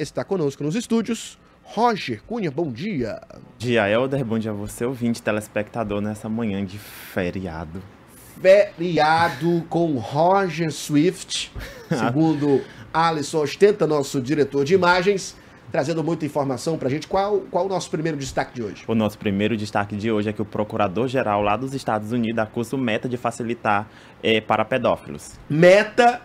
Está conosco nos estúdios Roger Cunha, bom dia. Dia, Helder, bom dia a você, ouvinte, telespectador, nessa manhã de feriado. Feriado com Roger Swift, segundo Alisson Ostenta, nosso diretor de imagens, trazendo muita informação pra gente. Qual, qual o nosso primeiro destaque de hoje? O nosso primeiro destaque de hoje é que o procurador-geral lá dos Estados Unidos acusa o Meta de facilitar é, para pedófilos. Meta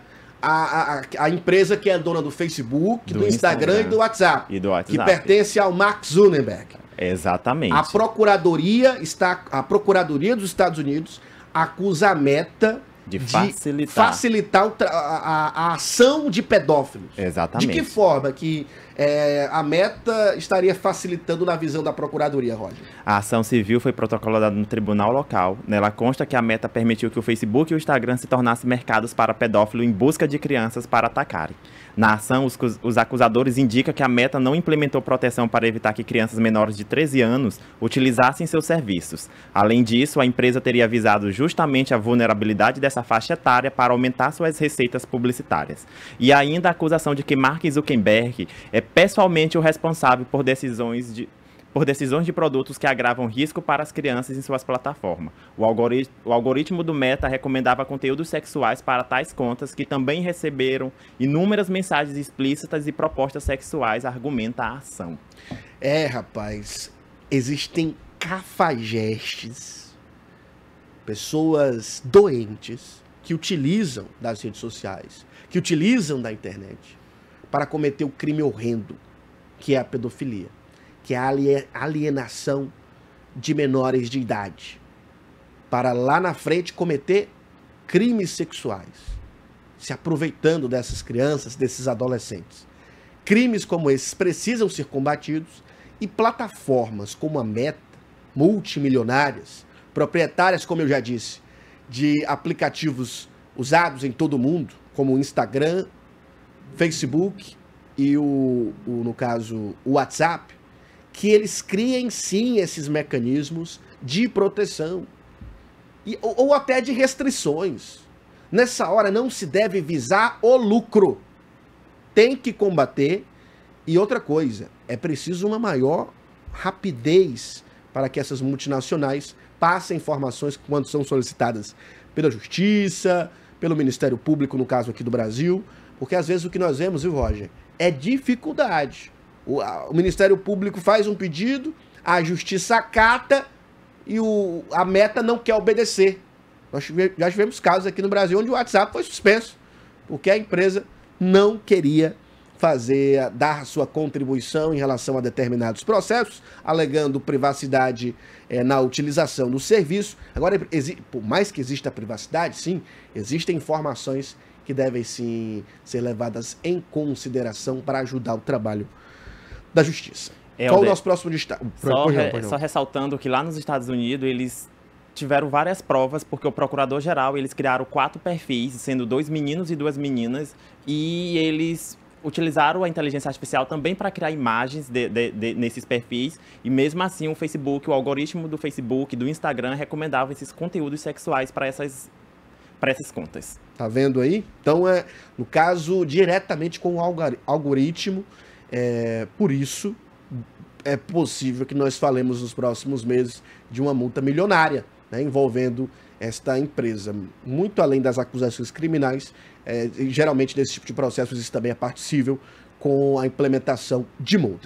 a, a, empresa que é dona do Facebook, do, do Instagram, Instagram, e do WhatsApp. E do WhatsApp. Que pertence ao Mark Zuckerberg. Exatamente. A procuradoria está a procuradoria dos Estados Unidos acusa a Meta de, de facilitar. facilitar a, a, a, ação de pedófilos. Exatamente. De que forma que é, a meta estaria facilitando na visão da Procuradoria, Roger? A ação civil foi protocolada no tribunal local. Nela consta que a meta permitiu que o Facebook e o Instagram se tornassem mercados para pedófilo em busca de crianças para atacarem. Na ação, os, os acusadores indicam que a meta não implementou proteção para evitar que crianças menores de 13 anos utilizassem seus serviços. Além disso, a empresa teria avisado justamente a vulnerabilidade dessa essa faixa etária para aumentar suas receitas publicitárias. E ainda a acusação de que Mark Zuckerberg é pessoalmente o responsável por decisões de por decisões de produtos que agravam risco para as crianças em suas plataformas. O, algori o, algoritmo do Meta recomendava conteúdos sexuais para tais contas que também receberam inúmeras mensagens explícitas e propostas sexuais, argumenta a ação. É, rapaz, existem cafajestes pessoas doentes que utilizam das redes sociais, que utilizam da internet para cometer o crime horrendo, que é a pedofilia, que é a alienação de menores de idade, para lá na frente cometer crimes sexuais, se aproveitando dessas crianças, desses adolescentes. Crimes como esses precisam ser combatidos e plataformas como a Meta, multimilionárias, proprietárias, como eu já disse, de aplicativos usados em todo o mundo, como o Instagram, Facebook e o, o no caso, o WhatsApp, que eles criem sim esses mecanismos de proteção e, ou, ou até de restrições. Nessa hora não se deve visar o lucro. Tem que combater. E outra coisa, é preciso uma maior rapidez para que essas multinacionais passem informações quando são solicitadas pela Justiça, pelo Ministério Público, no caso aqui do Brasil, porque às vezes o que nós vemos, viu, Roger, é dificuldade. O, a, o Ministério Público faz um pedido, a Justiça acata e o, a meta não quer obedecer. Nós já tivemos casos aqui no Brasil onde o WhatsApp foi suspenso, porque a empresa não queria obedecer fazer, dar sua contribuição em relação a determinados processos, alegando privacidade é, na utilização do serviço. Agora, por mais que exista privacidade, sim, existem informações que devem sim ser levadas em consideração para ajudar o trabalho da justiça. É, Qual o nosso próximo destaque? Só, re só ressaltando que lá nos Estados Unidos eles tiveram várias provas, porque o procurador-geral, eles criaram quatro perfis, sendo dois meninos e duas meninas, e eles utilizaram a inteligência artificial também para criar imagens de, de, de, nesses perfis e mesmo assim o Facebook, o algoritmo do Facebook, do Instagram recomendava esses conteúdos sexuais para essas para essas contas. Tá vendo aí? Então é no caso diretamente com o algoritmo, é, por isso é possível que nós falemos nos próximos meses de uma multa milionária, né, envolvendo esta empresa. Muito além das acusações criminais, é, geralmente nesse tipo de processos isso também é particível com a implementação de multa.